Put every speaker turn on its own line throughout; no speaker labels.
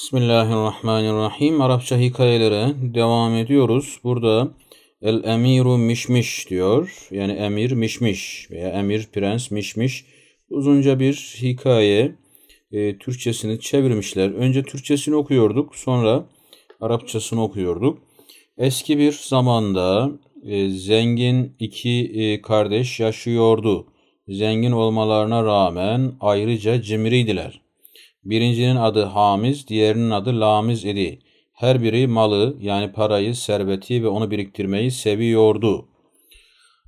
Bismillahirrahmanirrahim. Arapça hikayelere devam ediyoruz. Burada el emiru mişmiş diyor. Yani emir mişmiş veya emir prens mişmiş. Uzunca bir hikaye. E, Türkçesini çevirmişler. Önce Türkçesini okuyorduk. Sonra Arapçasını okuyorduk. Eski bir zamanda e, zengin iki e, kardeş yaşıyordu. Zengin olmalarına rağmen ayrıca cimriydiler.'' Birincinin adı Hamiz, diğerinin adı Lamiz idi. Her biri malı yani parayı, serveti ve onu biriktirmeyi seviyordu.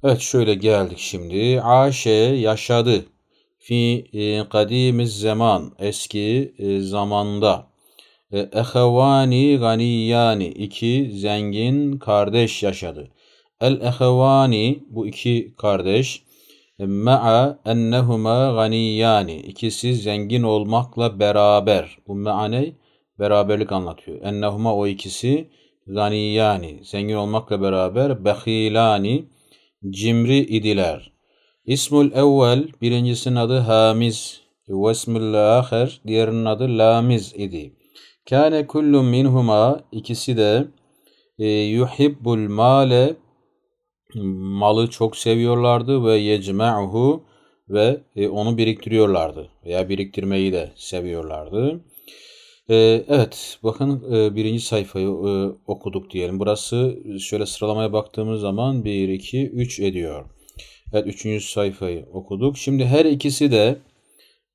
Evet şöyle geldik şimdi. Aşe yaşadı. Fi e, kadimiz zaman eski e, zamanda. Ehevani ganiyani iki zengin kardeş yaşadı. El ehevani bu iki kardeş Ma'a ennehuma ganiyani. İkisi zengin olmakla beraber. Bu meane beraberlik anlatıyor. Ennehuma o ikisi ganiyani. Zengin olmakla beraber behilani. Cimri idiler. İsmul evvel birincisinin adı Hamiz ve ismul aher diğerinin adı Lamiz idi. Kâne kullu minhuma ikisi de e, yuhibbul male malı çok seviyorlardı ve yecme'uhu ve e, onu biriktiriyorlardı veya biriktirmeyi de seviyorlardı. E, evet bakın e, birinci sayfayı okuduk diyelim. Burası şöyle sıralamaya baktığımız zaman 1, 2, 3 ediyor. Evet üçüncü sayfayı okuduk. Şimdi her ikisi de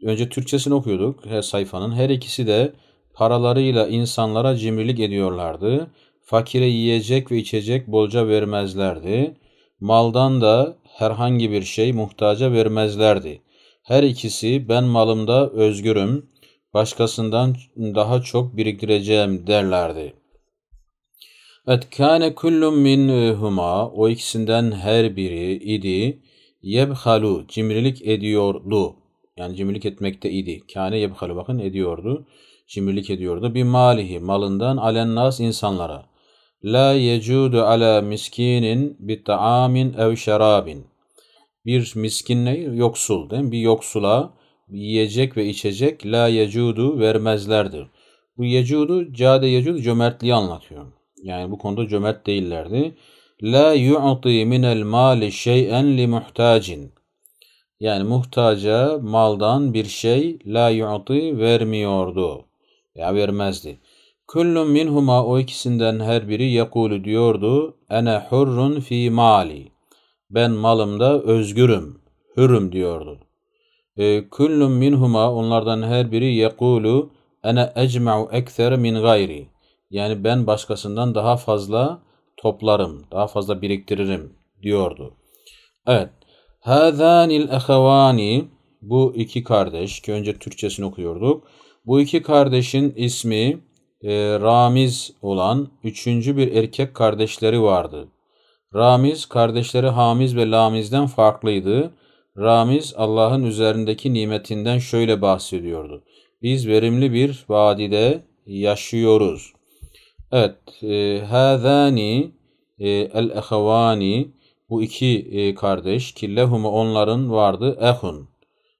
önce Türkçesini okuyorduk her sayfanın. Her ikisi de paralarıyla insanlara cimrilik ediyorlardı. Fakire yiyecek ve içecek bolca vermezlerdi. Maldan da herhangi bir şey muhtaca vermezlerdi. Her ikisi ben malımda özgürüm, başkasından daha çok biriktireceğim derlerdi. Et kâne kullum huma o ikisinden her biri idi yebhalu cimrilik ediyordu. Yani cimrilik etmekte idi. Kâne yebhalu bakın ediyordu. Cimrilik ediyordu. Bir malihi malından alennas insanlara. La yecudu ala miskinin bi taamin ev şerabin. Bir miskinle yoksul değil mi? Bir yoksula yiyecek ve içecek la yecudu vermezlerdir. Bu yecudu, cade yecudu cömertliği anlatıyor. Yani bu konuda cömert değillerdi. La yu'ti minel mali şey'en li muhtacin. Yani muhtaca maldan bir şey la yu'ti vermiyordu. Ya vermezdi. Kullu minhuma o ikisinden her biri yekulu diyordu. Ene hurrun fi mali. Ben malımda özgürüm, hürüm diyordu. E, minhuma onlardan her biri yekulu ene ecma'u ekser min gayri. Yani ben başkasından daha fazla toplarım, daha fazla biriktiririm diyordu. Evet. Hazanil ehevani bu iki kardeş ki önce Türkçesini okuyorduk. Bu iki kardeşin ismi e, Ramiz olan üçüncü bir erkek kardeşleri vardı. Ramiz kardeşleri Hamiz ve Lamiz'den farklıydı. Ramiz Allah'ın üzerindeki nimetinden şöyle bahsediyordu. Biz verimli bir vadide yaşıyoruz. Evet, e, hâzâni e, el-ehevâni bu iki e, kardeş ki lehumu onların vardı ehun.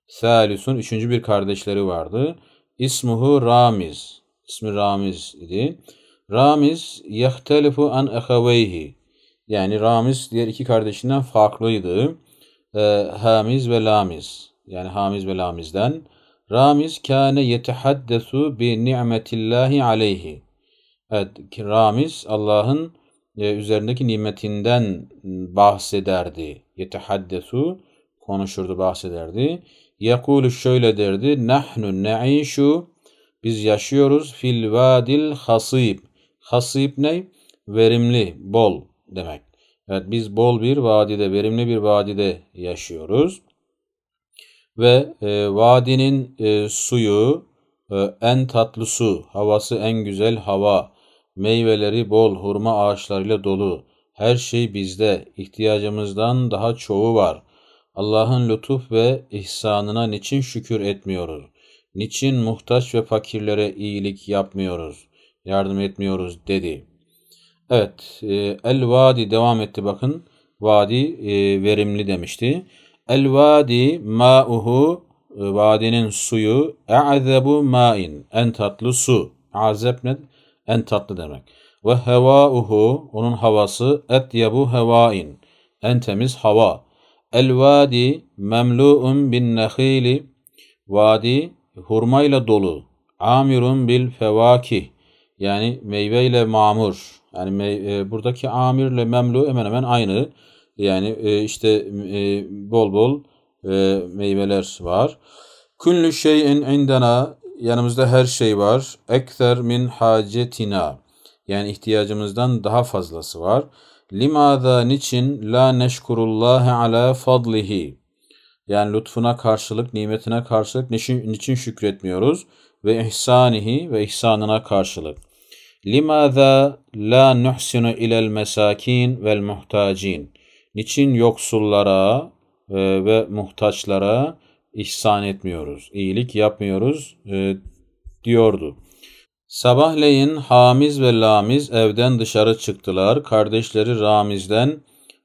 Salisun üçüncü bir kardeşleri vardı. İsmuhu Ramiz. İsmi Ramiz idi. Ramiz yahtelifu an ehaveyhi. Yani Ramiz diğer iki kardeşinden farklıydı. E, Hamiz ve Lamiz. Yani Hamiz ve Lamiz'den. Ramiz kâne yetehaddesu bi ni'metillahi aleyhi. Evet, Ramiz Allah'ın e, üzerindeki nimetinden bahsederdi. Yetehaddesu konuşurdu, bahsederdi. Yekulu şöyle derdi. Nahnu ne'işu biz yaşıyoruz fil vadil hasib. Hasib ne? Verimli, bol demek. Evet biz bol bir vadide, verimli bir vadide yaşıyoruz. Ve e, vadinin e, suyu e, en tatlı su, havası en güzel hava, meyveleri bol, hurma ağaçlarıyla dolu. Her şey bizde, ihtiyacımızdan daha çoğu var. Allah'ın lütuf ve ihsanına niçin şükür etmiyoruz? niçin muhtaç ve fakirlere iyilik yapmıyoruz, yardım etmiyoruz dedi. Evet, e, el vadi devam etti bakın. Vadi e, verimli demişti. El vadi ma'uhu e, vadinin suyu e'azebu ma'in en tatlı su. Azep ne? En tatlı demek. Ve hevauhu onun havası etyebu hevain en temiz hava. El vadi memlu'un bin nehili vadi hurmayla dolu. Amirun bil fevaki Yani meyveyle mamur. Yani mey, e, buradaki amirle memlu hemen hemen aynı. Yani e, işte e, bol bol e, meyveler var. Küllü şeyin indena yanımızda her şey var. Ekter min hacetina. Yani ihtiyacımızdan daha fazlası var. Limada niçin la neşkurullahi ala fadlihi. Yani lütfuna karşılık, nimetine karşılık niçin, niçin şükretmiyoruz? Ve ihsanihi ve ihsanına karşılık. Limaza la nuhsinu ilel mesakin vel muhtacin. Niçin yoksullara e, ve muhtaçlara ihsan etmiyoruz, iyilik yapmıyoruz e, diyordu. Sabahleyin Hamiz ve Lamiz evden dışarı çıktılar. Kardeşleri Ramiz'den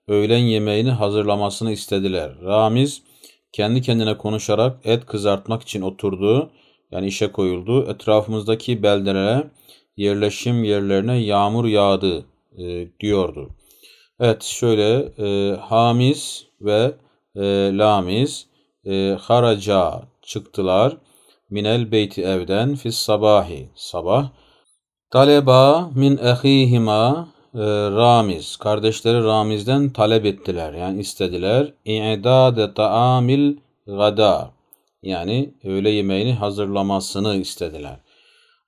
öğlen yemeğini hazırlamasını istediler. Ramiz kendi kendine konuşarak et kızartmak için oturduğu Yani işe koyuldu. Etrafımızdaki beldelere, yerleşim yerlerine yağmur yağdı e, diyordu. Evet şöyle e, Hamiz ve e, Lamiz e, haraca çıktılar. Minel beyti evden fis sabahi sabah. Taleba min ehihima e, Ramiz, kardeşleri Ramiz'den talep ettiler. Yani istediler. İ'dade ta'amil gada. Yani öğle yemeğini hazırlamasını istediler.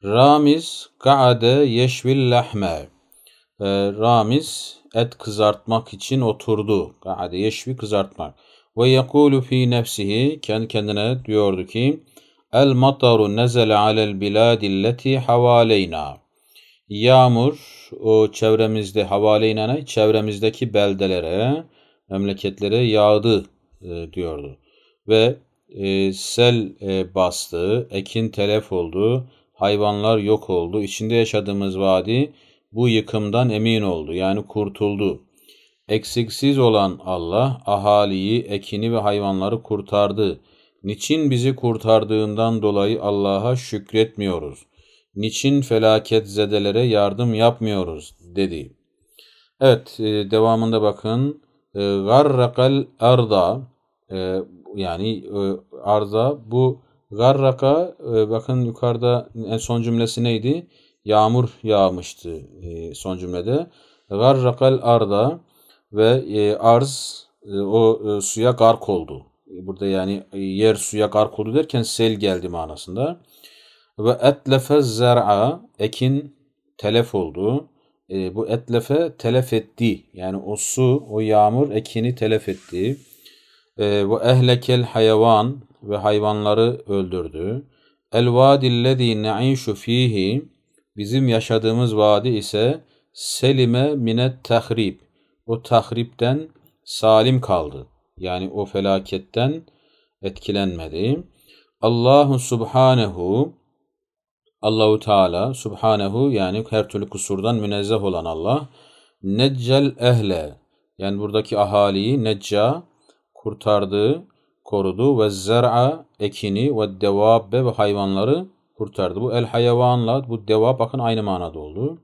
Ramiz ka'ade yeşvil lehme E, Ramiz et kızartmak için oturdu. Ka'ade yeşvi kızartmak. Ve yekulu fi nefsihi kendi kendine diyordu ki El mataru nezele alel biladilleti havaleyna. Yağmur o çevremizde havaleynana çevremizdeki beldelere, memleketlere yağdı e, diyordu. Ve e, sel e, bastı, ekin telef oldu, hayvanlar yok oldu. İçinde yaşadığımız vadi bu yıkımdan emin oldu yani kurtuldu. Eksiksiz olan Allah ahaliyi, ekini ve hayvanları kurtardı. Niçin bizi kurtardığından dolayı Allah'a şükretmiyoruz? niçin felaket zedelere yardım yapmıyoruz dedi. Evet e, devamında bakın e, garrakal arda e, yani arda bu garraka bakın yukarıda en son cümlesi neydi? Yağmur yağmıştı son cümlede. Garrakal arda ve arz o suya gark oldu. Burada yani yer suya gark oldu derken sel geldi manasında. Ve etlefe zer'a ekin telef oldu. E, bu etlefe telef etti. Yani o su, o yağmur ekini telef etti. E, ve ehlekel hayvan ve hayvanları öldürdü. El vadillezî ne'işu fihi bizim yaşadığımız vadi ise selime minet tahrib. O tahripten salim kaldı. Yani o felaketten etkilenmedi. Allahu subhanehu Allahu Teala Subhanehu yani her türlü kusurdan münezzeh olan Allah neccel ehle yani buradaki ahaliyi necca kurtardı, korudu ve zer'a ekini ve devabbe ve hayvanları kurtardı. Bu el hayvanla bu deva bakın aynı manada oldu.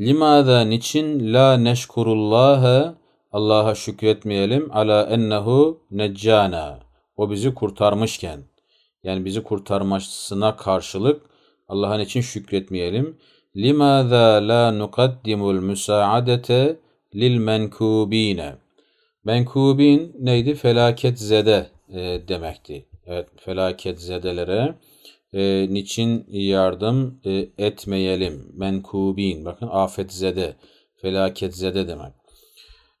Limada niçin la neşkurullah, Allah'a şükretmeyelim ala ennehu neccana. O bizi kurtarmışken yani bizi kurtarmasına karşılık Allah'ın için şükretmeyelim. لِمَاذَا لَا نُقَدِّمُ الْمُسَاعَدَةَ لِلْمَنْكُوب۪ينَ Menkubin neydi? Felaket zede e, demekti. Evet, felaket zedelere e, niçin yardım e, etmeyelim? Menkubin, bakın afet zede, felaket zede demek.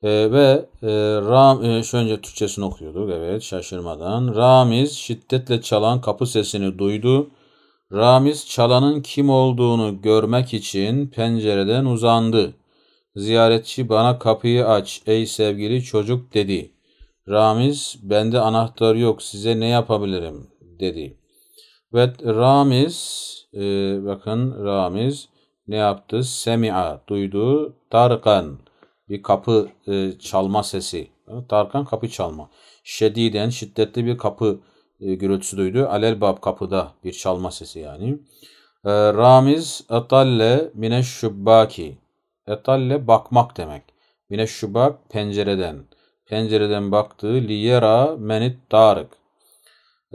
E, ve e, Ram, e, şu önce Türkçesini okuyorduk, evet şaşırmadan. Ramiz şiddetle çalan kapı sesini duydu Ramiz çalanın kim olduğunu görmek için pencereden uzandı. Ziyaretçi bana kapıyı aç ey sevgili çocuk dedi. Ramiz bende anahtar yok size ne yapabilirim dedi. Ve Ramiz e, bakın Ramiz ne yaptı? Semi'a duydu. Tarkan bir kapı e, çalma sesi. Tarkan kapı çalma. Şediden şiddetli bir kapı e, gürültüsü duydu. Alelbab kapıda bir çalma sesi yani. E, Ramiz etalle mine Etalle bakmak demek. Mine pencereden. Pencereden baktığı liyera menit tarık.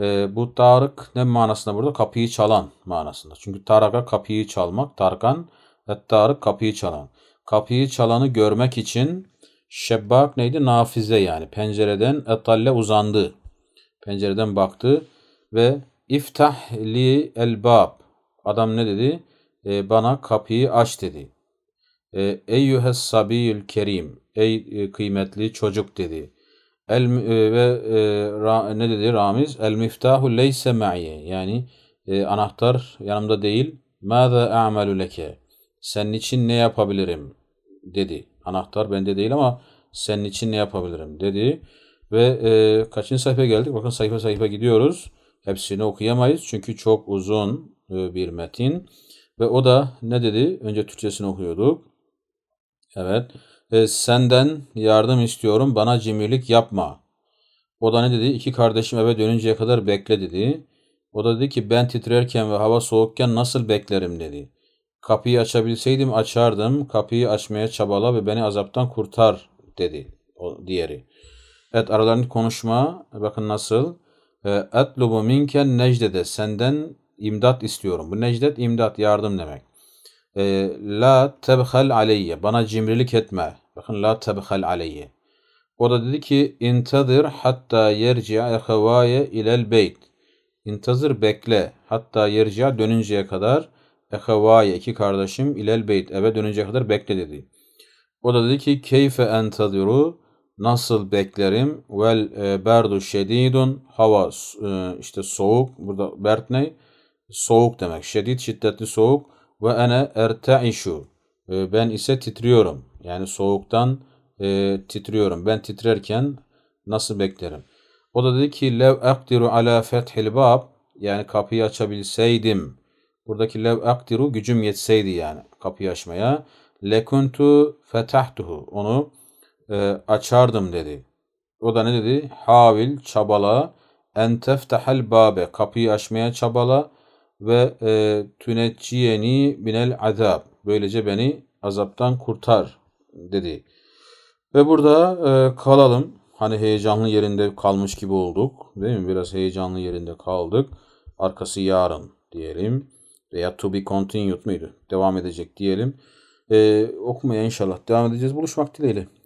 E, bu tarık ne manasında burada? Kapıyı çalan manasında. Çünkü taraka kapıyı çalmak. Tarkan et tarık kapıyı çalan. Kapıyı çalanı görmek için şebbak neydi? Nafize yani. Pencereden etalle uzandı pencereden baktı ve iftah li el bab. Adam ne dedi? E, bana kapıyı aç dedi. E, Eyyühes sabiyül kerim. Ey e, kıymetli çocuk dedi. El e, ve e, ra, ne dedi Ramiz? El miftahu leyse ma'i. Yani e, anahtar yanımda değil. Mâze a'melu leke. Senin için ne yapabilirim? dedi. Anahtar bende değil ama senin için ne yapabilirim dedi. Ve e, kaçıncı sayfaya geldik? Bakın sayfa sayfa gidiyoruz. Hepsini okuyamayız çünkü çok uzun e, bir metin. Ve o da ne dedi? Önce Türkçesini okuyorduk. Evet. E, senden yardım istiyorum bana cimrilik yapma. O da ne dedi? İki kardeşim eve dönünceye kadar bekle dedi. O da dedi ki ben titrerken ve hava soğukken nasıl beklerim dedi. Kapıyı açabilseydim açardım. Kapıyı açmaya çabala ve beni azaptan kurtar dedi o diğeri. Evet aralarındaki konuşma bakın nasıl. Etlubu ee, minken necdede senden imdat istiyorum. Bu necdet imdat yardım demek. Ee, la tebhel aleyye bana cimrilik etme. Bakın la tebhel aleyye. O da dedi ki intadir hatta yerci'a ehavaye ilel beyt. İntazır bekle hatta yerci'a dönünceye kadar ehavaye iki kardeşim ilel beyt eve dönünceye kadar bekle dedi. O da dedi ki keyfe entadiru nasıl beklerim? Vel e, berdu şedidun hava e, işte soğuk. Burada berd ne? Soğuk demek. Şedid şiddetli soğuk. Ve ene erteişu. E, ben ise titriyorum. Yani soğuktan e, titriyorum. Ben titrerken nasıl beklerim? O da dedi ki lev akdiru ala fethil bab yani kapıyı açabilseydim. Buradaki lev akdiru gücüm yetseydi yani kapıyı açmaya. Lekuntu fetahtuhu onu e, açardım dedi. O da ne dedi? Havil çabala en teftehel babe kapıyı açmaya çabala ve e, tüneciyeni binel azab böylece beni azaptan kurtar dedi. Ve burada e, kalalım. Hani heyecanlı yerinde kalmış gibi olduk. Değil mi? Biraz heyecanlı yerinde kaldık. Arkası yarın diyelim. Veya to be continued muydu? Devam edecek diyelim. E, okumaya inşallah devam edeceğiz. Buluşmak dileğiyle.